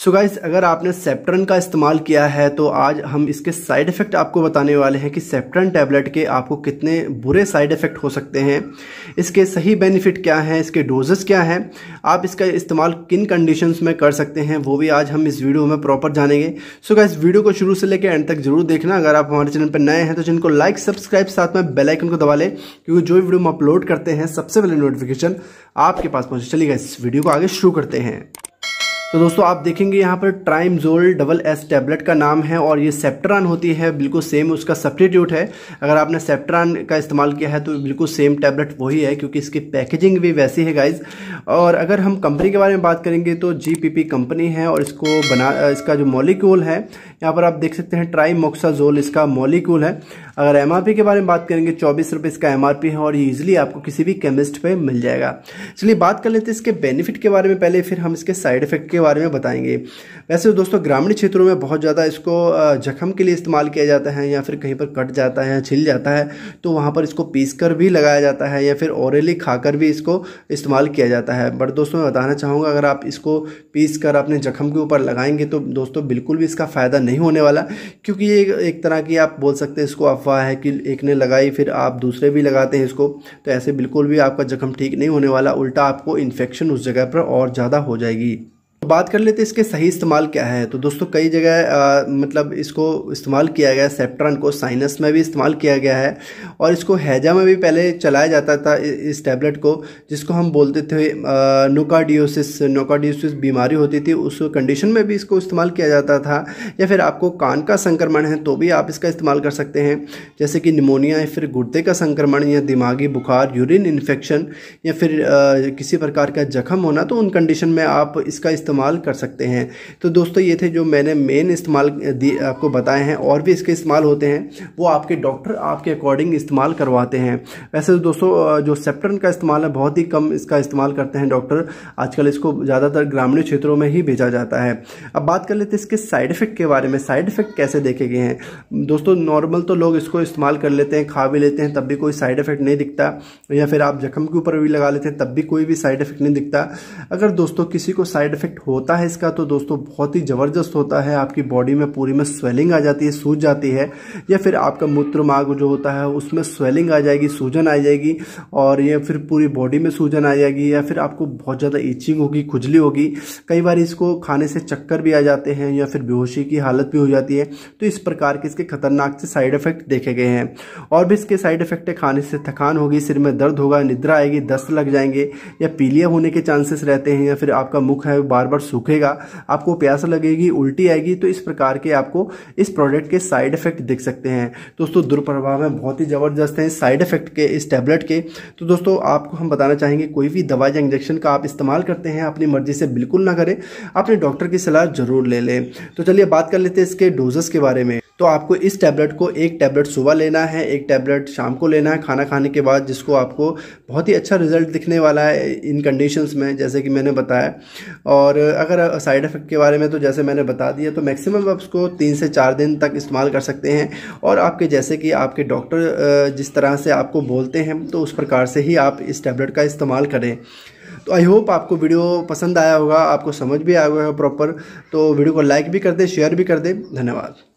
सो so guys अगर आपने सेप्ट्रन का इस्तेमाल किया है तो आज हम इसके साइड इफ़ेक्ट आपको बताने वाले हैं कि सेप्ट्रन टैबलेट के आपको कितने बुरे साइड इफ़ेक्ट हो सकते हैं इसके सही बेनिफिट क्या हैं इसके डोजेस क्या हैं आप इसका इस्तेमाल किन कंडीशंस में कर सकते हैं वो भी आज हम इस वीडियो में प्रॉपर जानेंगे सो so गाइज वीडियो को शुरू से लेकर एंड तक जरूर देखना अगर आप हमारे चैनल पर नए हैं तो जिनको लाइक सब्सक्राइब साथ में बेलाइकन को दबा लें क्योंकि जो वीडियो हम अपलोड करते हैं सबसे पहले नोटिफिकेशन आपके पास पहुँचे चलिए इस वीडियो को आगे शुरू करते हैं तो दोस्तों आप देखेंगे यहाँ पर ट्राइमजोल डबल एस टैबलेट का नाम है और ये सेप्टरान होती है बिल्कुल सेम उसका सब्सटीट्यूट है अगर आपने सेप्टरान का इस्तेमाल किया है तो बिल्कुल सेम टैबलेट वही है क्योंकि इसकी पैकेजिंग भी वैसी है गाइज और अगर हम कंपनी के बारे में बात करेंगे तो जी कंपनी है और इसको बना इसका जो मॉलिक्यूल है यहाँ पर आप देख सकते हैं ट्राइमोक्साजोल इसका मॉलिक्यूल है अगर एम के बारे में बात करेंगे चौबीस रुपये इसका एम है और ये ईजिली आपको किसी भी केमिस्ट पर मिल जाएगा चलिए बात कर लेते हैं इसके बेनिफिट के बारे में पहले फिर हम इसके साइड इफेक्ट उसके बारे में बताएंगे वैसे तो दोस्तों ग्रामीण क्षेत्रों में बहुत ज़्यादा इसको जख्म के लिए इस्तेमाल किया जाता है या फिर कहीं पर कट जाता है छिल जाता है तो वहाँ पर इसको पीस कर भी लगाया जाता है या फिर ओरेली खाकर भी इसको इस्तेमाल किया जाता है बट दोस्तों मैं बताना चाहूँगा अगर आप इसको पीस कर अपने जख्म के ऊपर लगाएंगे तो दोस्तों बिल्कुल भी इसका फ़ायदा नहीं होने वाला क्योंकि ये एक तरह की आप बोल सकते हैं इसको अफवाह है कि एक ने लगाई फिर आप दूसरे भी लगाते हैं इसको तो ऐसे बिल्कुल भी आपका जख्म ठीक नहीं होने वाला उल्टा आपको इन्फेक्शन उस जगह पर और ज़्यादा हो जाएगी तो बात कर लेते हैं इसके सही इस्तेमाल क्या है तो दोस्तों कई जगह मतलब इसको इस्तेमाल किया गया सेप्ट्रन को साइनस में भी इस्तेमाल किया गया है और इसको हैजा में भी पहले चलाया जाता था इस टैबलेट को जिसको हम बोलते थे नोकाडियोसिस नोकाडियोसिस बीमारी होती थी उस कंडीशन में भी इसको इस्तेमाल किया जाता था या फिर आपको कान का संक्रमण है तो भी आप इसका इस्तेमाल कर सकते हैं जैसे कि निमोनिया या फिर गुर्दे का संक्रमण या दिमागी बुखार यूरिन इन्फेक्शन या फिर किसी प्रकार का जख्म होना तो उन कंडीशन में आप इसका इस्तेमाल कर सकते हैं तो दोस्तों ये थे जो मैंने मेन इस्तेमाल आपको बताए हैं और भी इसके इस्तेमाल होते हैं वो आपके डॉक्टर आपके अकॉर्डिंग इस्तेमाल करवाते हैं वैसे तो दोस्तों जो सेप्टन का इस्तेमाल है बहुत ही कम इसका इस्तेमाल करते हैं डॉक्टर आजकल इसको ज़्यादातर ग्रामीण क्षेत्रों में ही भेजा जाता है अब बात कर लेते हैं इसके साइड इफ़ेक्ट के बारे में साइड इफ़ेक्ट कैसे देखे गए हैं दोस्तों नॉर्मल तो लोग इसको इस्तेमाल कर लेते हैं खा भी लेते हैं तब भी कोई साइड इफ़ेक्ट नहीं दिखता या फिर आप जख्म के ऊपर भी लगा लेते हैं तब भी कोई भी साइड इफ़ेक्ट नहीं दिखता अगर दोस्तों किसी को साइड इफ़ेक्ट इफेक्ट होता है इसका तो दोस्तों बहुत ही ज़बरदस्त होता है आपकी बॉडी में पूरी में स्वेलिंग आ जाती है सूज जाती है या फिर आपका मूत्र मार्ग जो होता है उसमें स्वेलिंग आ जाएगी सूजन आ जाएगी और या फिर पूरी बॉडी में सूजन आ जाएगी या फिर आपको बहुत ज़्यादा ईचिंग होगी खुजली होगी कई बार इसको खाने से चक्कर भी आ जाते हैं या फिर बेहोशी की हालत भी हो जाती है तो इस प्रकार के इसके खतरनाक से साइड इफेक्ट देखे गए हैं और भी इसके साइड इफेक्ट है खाने से थकान होगी सिर में दर्द होगा निद्रा आएगी दस्त लग जाएंगे या पीलिया होने के चांसेस रहते हैं या फिर आपका मुख है बार बार बार सूखेगा आपको प्यास लगेगी उल्टी आएगी तो इस प्रकार के आपको इस प्रोडक्ट के साइड इफेक्ट दिख सकते हैं दोस्तों दुर्प्रभाव में बहुत ही ज़बरदस्त हैं साइड इफेक्ट के इस टेबलेट के तो दोस्तों आपको हम बताना चाहेंगे कोई भी दवा या इंजेक्शन का आप इस्तेमाल करते हैं अपनी मर्जी से बिल्कुल ना करें अपने डॉक्टर की सलाह ज़रूर ले लें तो चलिए बात कर लेते हैं इसके डोजेस के बारे में तो आपको इस टैबलेट को एक टैबलेट सुबह लेना है एक टैबलेट शाम को लेना है खाना खाने के बाद जिसको आपको बहुत ही अच्छा रिजल्ट दिखने वाला है इन कंडीशंस में जैसे कि मैंने बताया और अगर साइड इफ़ेक्ट के बारे में तो जैसे मैंने बता दिया तो मैक्सिमम आप उसको तीन से चार दिन तक इस्तेमाल कर सकते हैं और आपके जैसे कि आपके डॉक्टर जिस तरह से आपको बोलते हैं तो उस प्रकार से ही आप इस टैबलेट का इस्तेमाल करें तो आई होप आपको वीडियो पसंद आया होगा आपको समझ भी आया होगा प्रॉपर तो वीडियो को लाइक भी कर दें शेयर भी कर दें धन्यवाद